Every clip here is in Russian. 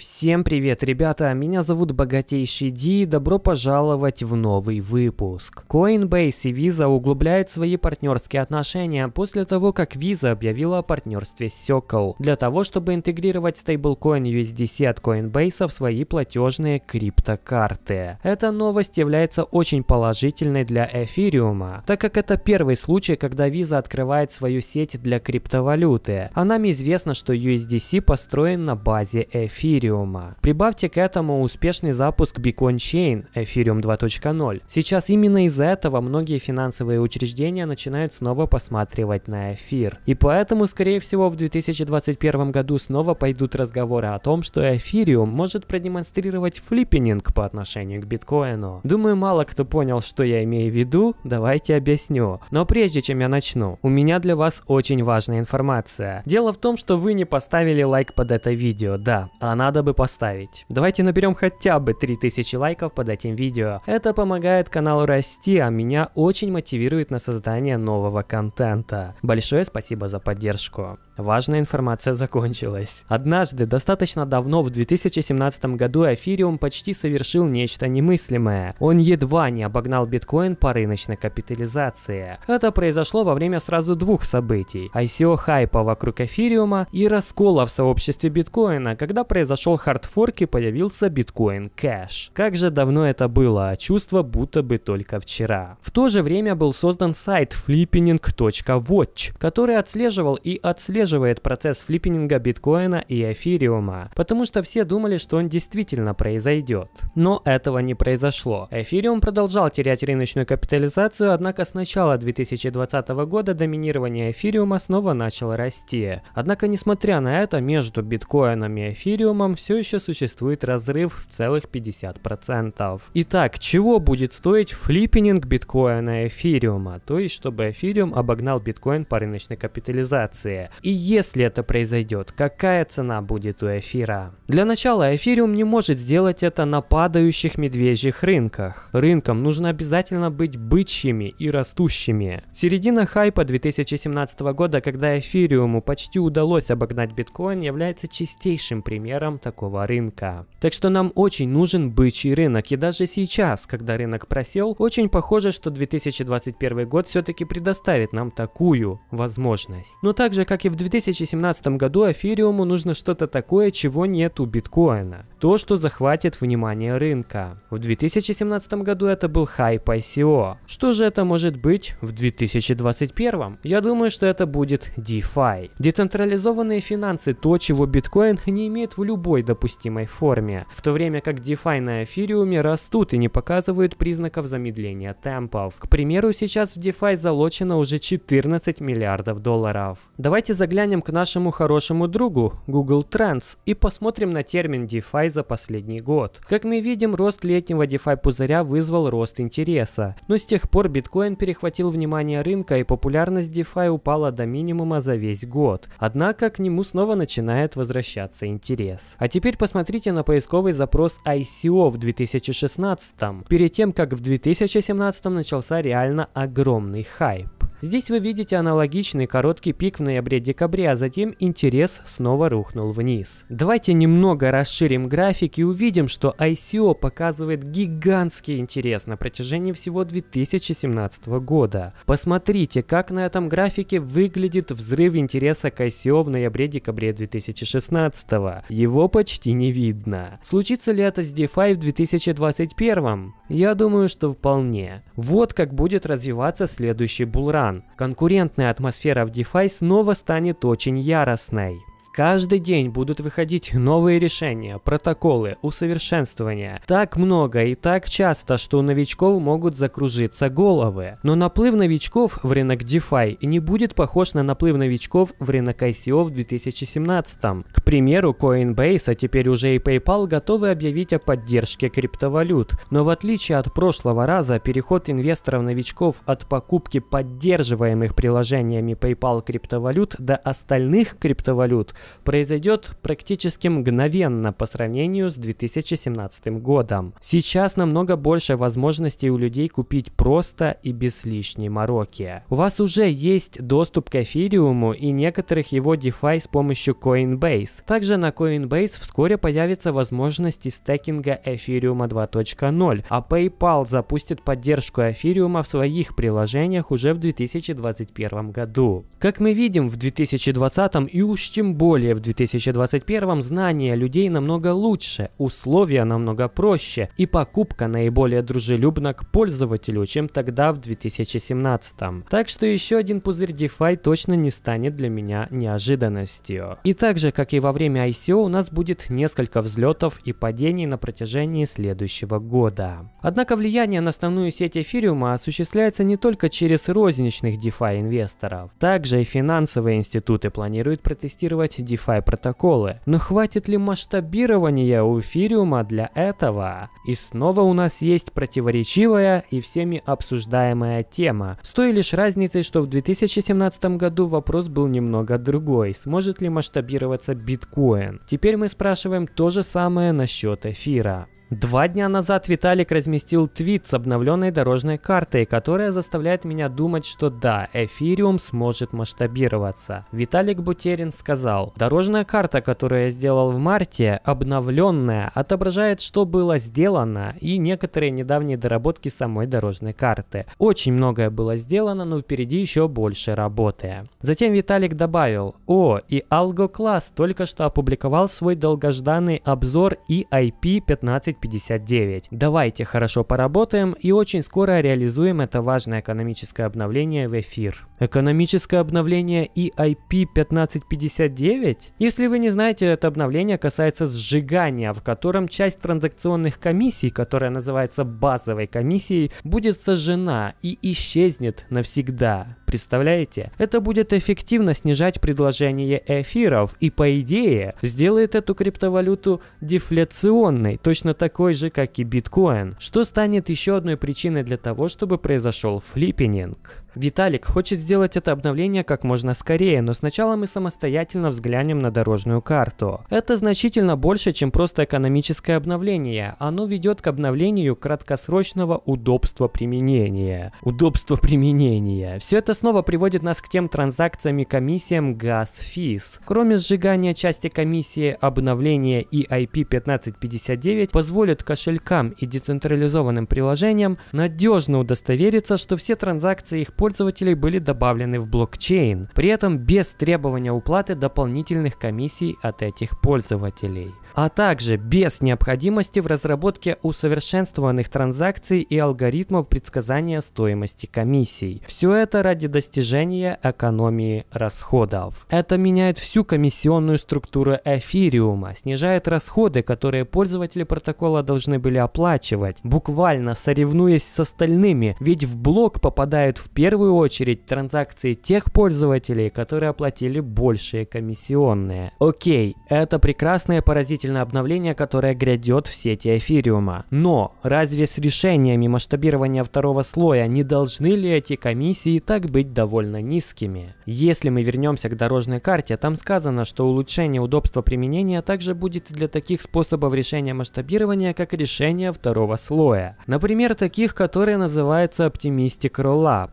Всем привет, ребята! Меня зовут Богатейший Ди и добро пожаловать в новый выпуск. Coinbase и Visa углубляют свои партнерские отношения после того, как Visa объявила о партнерстве с Circle для того, чтобы интегрировать стейблкоин USDC от Coinbase в свои платежные криптокарты. Эта новость является очень положительной для эфириума, так как это первый случай, когда Visa открывает свою сеть для криптовалюты, а нам известно, что USDC построен на базе эфириума эфириума. Прибавьте к этому успешный запуск Beacon Chain Ethereum 2.0. Сейчас именно из-за этого многие финансовые учреждения начинают снова посматривать на эфир. И поэтому, скорее всего, в 2021 году снова пойдут разговоры о том, что эфириум может продемонстрировать флиппининг по отношению к биткоину. Думаю, мало кто понял, что я имею в виду, давайте объясню. Но прежде чем я начну, у меня для вас очень важная информация. Дело в том, что вы не поставили лайк под это видео, да, а надо надо бы поставить. Давайте наберем хотя бы 3000 лайков под этим видео. Это помогает каналу расти, а меня очень мотивирует на создание нового контента. Большое спасибо за поддержку. Важная информация закончилась. Однажды, достаточно давно, в 2017 году, Эфириум почти совершил нечто немыслимое. Он едва не обогнал биткоин по рыночной капитализации. Это произошло во время сразу двух событий. ICO хайпа вокруг эфириума и раскола в сообществе биткоина, когда произошел прошел хардфорк и появился биткоин кэш. Как же давно это было, а чувство будто бы только вчера. В то же время был создан сайт flipping.watch, который отслеживал и отслеживает процесс флиппинга биткоина и эфириума, потому что все думали, что он действительно произойдет. Но этого не произошло. Эфириум продолжал терять рыночную капитализацию, однако с начала 2020 года доминирование эфириума снова начало расти. Однако, несмотря на это, между биткоином и эфириумом все еще существует разрыв в целых 50%. Итак, чего будет стоить флиппининг биткоина эфириума, то есть чтобы эфириум обогнал биткоин по рыночной капитализации? И если это произойдет, какая цена будет у эфира? Для начала эфириум не может сделать это на падающих медвежьих рынках. Рынкам нужно обязательно быть бычьими и растущими. Середина хайпа 2017 года, когда эфириуму почти удалось обогнать биткоин, является чистейшим примером такого такого рынка. Так что нам очень нужен бычий рынок, и даже сейчас, когда рынок просел, очень похоже, что 2021 год все-таки предоставит нам такую возможность. Но так же, как и в 2017 году, эфириуму нужно что-то такое, чего нет у биткоина. То, что захватит внимание рынка. В 2017 году это был хайп ICO. Что же это может быть в 2021? Я думаю, что это будет DeFi. Децентрализованные финансы, то, чего биткоин не имеет в любом любой допустимой форме, в то время как DeFi на эфириуме растут и не показывают признаков замедления темпов. К примеру, сейчас в DeFi залочено уже 14 миллиардов долларов. Давайте заглянем к нашему хорошему другу Google Trends и посмотрим на термин DeFi за последний год. Как мы видим, рост летнего DeFi пузыря вызвал рост интереса, но с тех пор биткоин перехватил внимание рынка и популярность DeFi упала до минимума за весь год. Однако к нему снова начинает возвращаться интерес. А теперь посмотрите на поисковый запрос ICO в 2016, перед тем, как в 2017 начался реально огромный хайп. Здесь вы видите аналогичный короткий пик в ноябре-декабре, а затем интерес снова рухнул вниз. Давайте немного расширим график и увидим, что ICO показывает гигантский интерес на протяжении всего 2017 года. Посмотрите, как на этом графике выглядит взрыв интереса к ICO в ноябре-декабре 2016. Его почти не видно. Случится ли это с DeFi в 2021? Я думаю, что вполне. Вот как будет развиваться следующий булран стран. Конкурентная атмосфера в DeFi снова станет очень яростной. Каждый день будут выходить новые решения, протоколы, усовершенствования. Так много и так часто, что у новичков могут закружиться головы. Но наплыв новичков в рынок DeFi не будет похож на наплыв новичков в рынок ICO в 2017. К примеру, Coinbase, а теперь уже и PayPal готовы объявить о поддержке криптовалют. Но в отличие от прошлого раза, переход инвесторов-новичков от покупки поддерживаемых приложениями PayPal криптовалют до остальных криптовалют произойдет практически мгновенно по сравнению с 2017 годом. Сейчас намного больше возможностей у людей купить просто и без лишней мороки. У вас уже есть доступ к эфириуму и некоторых его DeFi с помощью Coinbase. Также на Coinbase вскоре появятся возможности стекинга эфириума 2.0, а PayPal запустит поддержку эфириума в своих приложениях уже в 2021 году. Как мы видим, в 2020 и уж тем более более в 2021 знания людей намного лучше, условия намного проще и покупка наиболее дружелюбна к пользователю, чем тогда в 2017. Так что еще один пузырь DeFi точно не станет для меня неожиданностью. И также, как и во время ICO, у нас будет несколько взлетов и падений на протяжении следующего года. Однако влияние на основную сеть эфириума осуществляется не только через розничных DeFi инвесторов. Также и финансовые институты планируют протестировать DeFi протоколы. Но хватит ли масштабирования у эфириума для этого? И снова у нас есть противоречивая и всеми обсуждаемая тема. С той лишь разницей, что в 2017 году вопрос был немного другой. Сможет ли масштабироваться биткоин? Теперь мы спрашиваем то же самое насчет эфира. Два дня назад Виталик разместил твит с обновленной дорожной картой, которая заставляет меня думать, что да, эфириум сможет масштабироваться. Виталик Бутерин сказал, дорожная карта, которую я сделал в марте, обновленная, отображает, что было сделано и некоторые недавние доработки самой дорожной карты. Очень многое было сделано, но впереди еще больше работы. Затем Виталик добавил, о, и Algo Class только что опубликовал свой долгожданный обзор EIP 15 59. Давайте хорошо поработаем и очень скоро реализуем это важное экономическое обновление в эфир. Экономическое обновление EIP 1559? А Если вы не знаете, это обновление касается сжигания, в котором часть транзакционных комиссий, которая называется базовой комиссией, будет сожжена и исчезнет навсегда представляете? Это будет эффективно снижать предложение эфиров и, по идее, сделает эту криптовалюту дефляционной, точно такой же, как и биткоин, что станет еще одной причиной для того, чтобы произошел флиппининг. Виталик хочет сделать это обновление как можно скорее, но сначала мы самостоятельно взглянем на дорожную карту. Это значительно больше, чем просто экономическое обновление. Оно ведет к обновлению краткосрочного удобства применения. Удобство применения. Все это снова приводит нас к тем транзакциям и комиссиям газ-физ. Кроме сжигания части комиссии, обновление EIP 1559 позволит кошелькам и децентрализованным приложениям надежно удостовериться, что все транзакции их пользователей были добавлены в блокчейн, при этом без требования уплаты дополнительных комиссий от этих пользователей а также без необходимости в разработке усовершенствованных транзакций и алгоритмов предсказания стоимости комиссий. Все это ради достижения экономии расходов. Это меняет всю комиссионную структуру эфириума, снижает расходы, которые пользователи протокола должны были оплачивать, буквально соревнуясь с остальными, ведь в блок попадают в первую очередь транзакции тех пользователей, которые оплатили большие комиссионные. Окей, это прекрасное паразитная относительно обновления, которое грядет в сети эфириума. Но разве с решениями масштабирования второго слоя не должны ли эти комиссии так быть довольно низкими? Если мы вернемся к дорожной карте, там сказано, что улучшение удобства применения также будет для таких способов решения масштабирования, как решение второго слоя. Например, таких, которые называются Optimistic Rollup.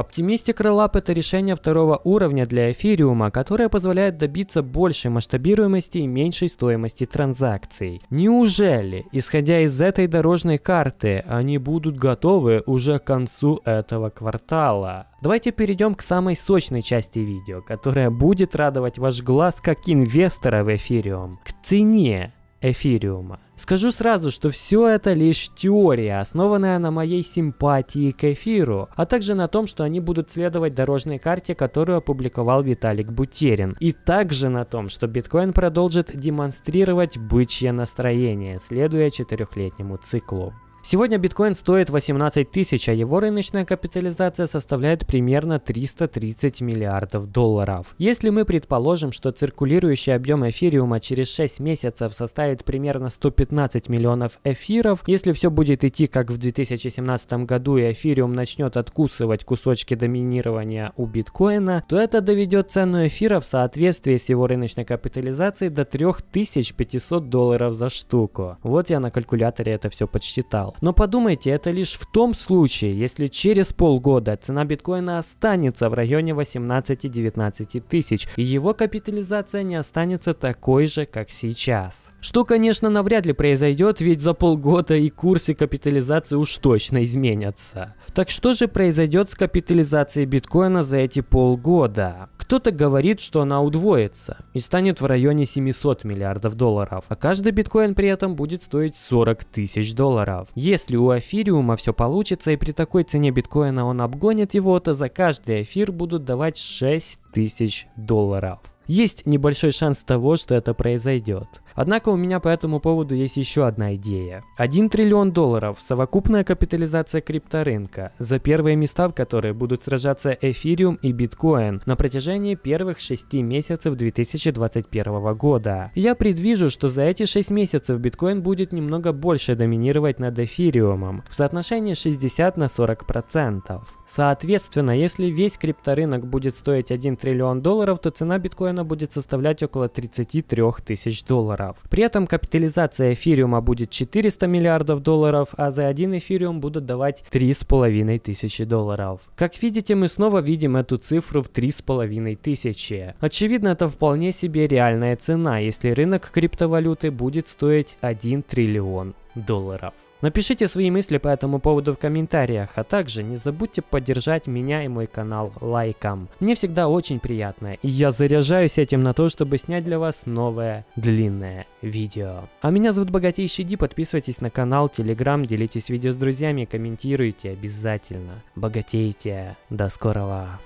Оптимистик Релап – это решение второго уровня для эфириума, которое позволяет добиться большей масштабируемости и меньшей стоимости транзакций. Неужели, исходя из этой дорожной карты, они будут готовы уже к концу этого квартала? Давайте перейдем к самой сочной части видео, которая будет радовать ваш глаз как инвестора в эфириум, к цене эфириума. Скажу сразу, что все это лишь теория, основанная на моей симпатии к эфиру, а также на том, что они будут следовать дорожной карте, которую опубликовал Виталик Бутерин. И также на том, что биткоин продолжит демонстрировать бычье настроение, следуя четырехлетнему циклу. Сегодня биткоин стоит 18 тысяч, а его рыночная капитализация составляет примерно 330 миллиардов долларов. Если мы предположим, что циркулирующий объем эфириума через 6 месяцев составит примерно 115 миллионов эфиров, если все будет идти как в 2017 году и эфириум начнет откусывать кусочки доминирования у биткоина, то это доведет цену эфира в соответствии с его рыночной капитализацией до 3500 долларов за штуку. Вот я на калькуляторе это все подсчитал потенциал. Но подумайте, это лишь в том случае, если через полгода цена биткоина останется в районе 18-19 тысяч, и его капитализация не останется такой же, как сейчас. Что, конечно, навряд ли произойдет, ведь за полгода и курсы капитализации уж точно изменятся. Так что же произойдет с капитализацией биткоина за эти полгода? Кто-то говорит, что она удвоится и станет в районе 700 миллиардов долларов, а каждый биткоин при этом будет стоить 40 тысяч долларов. Если у эфириума все получится и при такой цене биткоина он обгонит его, то за каждый эфир будут давать 6000 долларов. Есть небольшой шанс того, что это произойдет. Однако у меня по этому поводу есть еще одна идея. 1 триллион долларов – совокупная капитализация крипторынка, за первые места в которые будут сражаться эфириум и биткоин на протяжении первых 6 месяцев 2021 года. Я предвижу, что за эти 6 месяцев биткоин будет немного больше доминировать над эфириумом в соотношении 60 на 40%. процентов. Соответственно, если весь крипторынок будет стоить 1 триллион долларов, то цена биткоина будет составлять около 33 тысяч долларов долларов. При этом капитализация эфириума будет 400 миллиардов долларов, а за один эфириум будут давать 3,5 тысячи долларов. Как видите, мы снова видим эту цифру в 3,5 тысячи. Очевидно, это вполне себе реальная цена, если рынок криптовалюты будет стоить 1 триллион долларов. Напишите свои мысли по этому поводу в комментариях, а также не забудьте поддержать меня и мой канал лайком. Мне всегда очень приятно, и я заряжаюсь этим на то, чтобы снять для вас новое длинное видео. А меня зовут Богатейший Ди, подписывайтесь на канал, телеграм, делитесь видео с друзьями, комментируйте обязательно. Богатейте! До скорого!